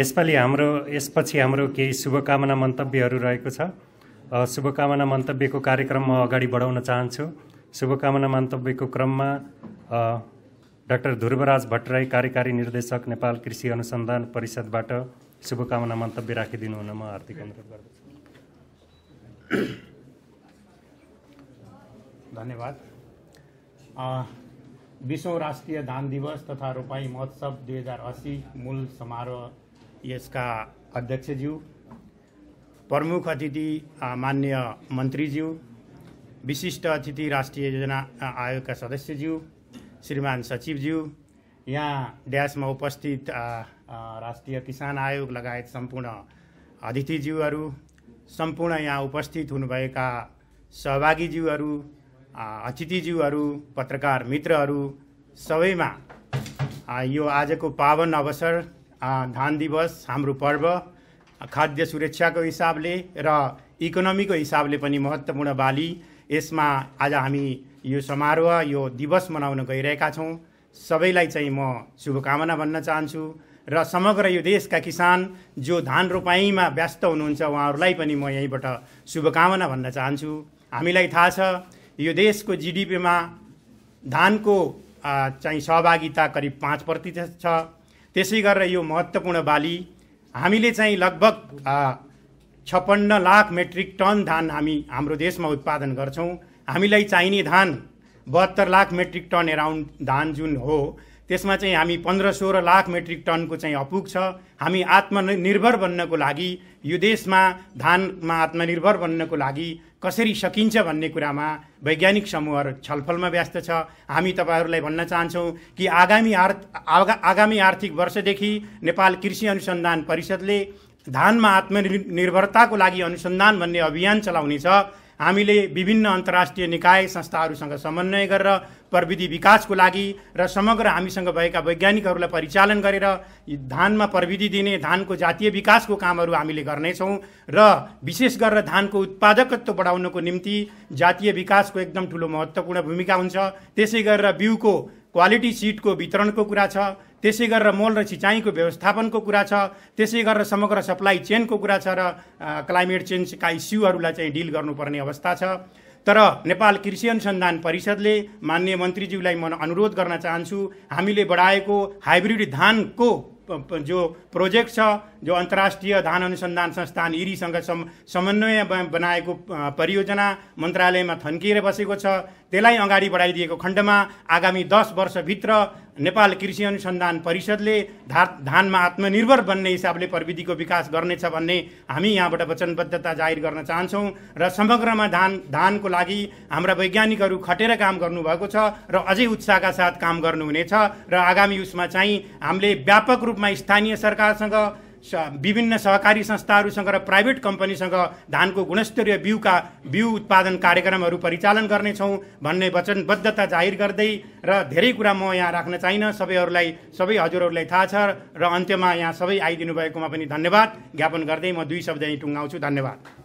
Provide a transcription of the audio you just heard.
यसपालि हाम्रो यसपछि हाम्रो केही शुभकामना मन्तव्यहरू रहेको छ शुभकामना मन्तव्यको कार्यक्रम म अगाडि बढाउन चाहन्छु शुभकामना मन्तव्यको क्रममा डाक्टर ध्रुवराज भट्टराई कार्यकारी निर्देशक नेपाल कृषि अनुसन्धान परिषदबाट शुभकामना मन्तव्य राखिदिनु हुन म हार्दिक अनुरोध गर्दछु धन्यवाद विश्व राष्ट्रिय धान दिवस तथा रोपाई महोत्सव दुई हजार असी मूल समारोह यसका अध्यक्षज्यू प्रमुख अतिथि मान्य मन्त्रीज्यू विशिष्ट अतिथि राष्ट्रिय योजना आयोगका सदस्यज्यू श्रीमान सचिवज्यू यहाँ ड्यासमा उपस्थित राष्ट्रिय किसान आयोग लगायत सम्पूर्ण अतिथिज्यूहरू सम्पूर्ण यहाँ उपस्थित हुनुभएका सहभागीज्यूहरू अतिथिज्यूहरू पत्रकार मित्रहरू सबैमा यो आजको पावन अवसर धान दिवस हाम्रो पर्व खाद्य सुरक्षाको हिसाबले र इकोनोमीको हिसाबले पनि महत्त्वपूर्ण बाली यसमा आज हामी यो समारोह यो दिवस मनाउन गइरहेका छौँ सबैलाई चाहिँ म शुभकामना भन्न चाहन्छु र समग्र यो देशका किसान जो धान रोपाइँमा व्यस्त हुनुहुन्छ उहाँहरूलाई पनि म यहीँबाट शुभकामना भन्न चाहन्छु हामीलाई थाहा छ यो देशको जिडिपीमा धानको चाहिँ सहभागिता करिब पाँच प्रतिशत छ त्यसै गरेर यो महत्त्वपूर्ण बाली हामीले चाहिँ लगभग छप्पन्न लाख मेट्रिक टन धान हामी हाम्रो देशमा उत्पादन गर्छौँ हामीलाई चाहिने धान बहत्तर लाख मेट्रिक टन एराउन्ड धान जुन हो त्यसमा चाहिँ हामी पन्ध्र सोह्र लाख मेट्रिक टनको चाहिँ अपुग छ हामी आत्मनिर्भर बन्नको लागि यो देशमा धानमा आत्मनिर्भर बन्नको लागि कसरी सकिन्छ भन्ने कुरामा वैज्ञानिक समूहहरू छलफलमा व्यस्त छ हामी तपाईँहरूलाई भन्न चाहन्छौँ कि आगामी आर्थ आगा आगामी आर्थिक वर्षदेखि नेपाल कृषि अनुसन्धान परिषदले धानमा आत्मनिर्भरताको लागि अनुसन्धान भन्ने अभियान चलाउनेछ हामीले विभिन्न अन्तर्राष्ट्रिय निकाय संस्थाहरूसँग समन्वय गरेर प्रविधि विकासको लागि र समग्र हामीसँग भएका वैज्ञानिकहरूलाई परिचालन गरेर धानमा प्रविधि दिने धानको जातीय विकासको कामहरू हामीले गर्नेछौँ र विशेष गरेर धानको उत्पादकत्व बढाउनको निम्ति जातीय विकासको एकदम ठुलो महत्त्वपूर्ण भूमिका हुन्छ त्यसै गरेर बिउको क्वालिटी सिटको वितरणको कुरा छ त्यसै गरेर मोल र सिँचाइको व्यवस्थापनको कुरा छ त्यसै गरेर समग्र सप्लाई चेनको कुरा छ र क्लाइमेट चेन्जका इस्युहरूलाई चाहिँ डिल गर्नुपर्ने अवस्था छ तर नेपाल कृषि अनुसन्धान परिषदले मान्य मन्त्रीज्यूलाई म अनुरोध गर्न चाहन्छु हामीले बढाएको हाइब्रिड धानको जो प्रोजेक्ट छ जो अन्तर्राष्ट्रिय धान अनुसन्धान संस्थान इरीसँग सम समन्वय बनाएको परियोजना मन्त्रालयमा थन्किएर बसेको छ त्यसलाई अगाडि बढाइदिएको खण्डमा आगामी दस वर्षभित्र नेपाल कृषि अनुसन्धान परिषदले धा धानमा आत्मनिर्भर बन्ने हिसाबले प्रविधिको विकास गर्नेछ भन्ने हामी यहाँबाट वचनबद्धता जाहिर गर्न चाहन्छौँ र समग्रमा धान धानको लागि हाम्रा वैज्ञानिकहरू खटेर काम गर्नुभएको छ र अझै उत्साहका साथ काम गर्नुहुनेछ र आगामी उसमा चाहिँ हामीले व्यापक रूपमा स्थानीय सरकारसँग विभिन्न सहकारी संस्थाहरूसँग र प्राइभेट कम्पनीसँग धानको गुणस्तरीय बिउका बिउ उत्पादन कार्यक्रमहरू परिचालन गर्नेछौँ भन्ने वचनबद्धता जाहिर गर्दै र धेरै कुरा म यहाँ राख्न चाहिँ सबैहरूलाई सबै हजुरहरूलाई थाहा छ र अन्त्यमा यहाँ सबै आइदिनु भएकोमा पनि धन्यवाद ज्ञापन गर्दै म दुई शब्द यहीँ टुङ्गाउँछु धन्यवाद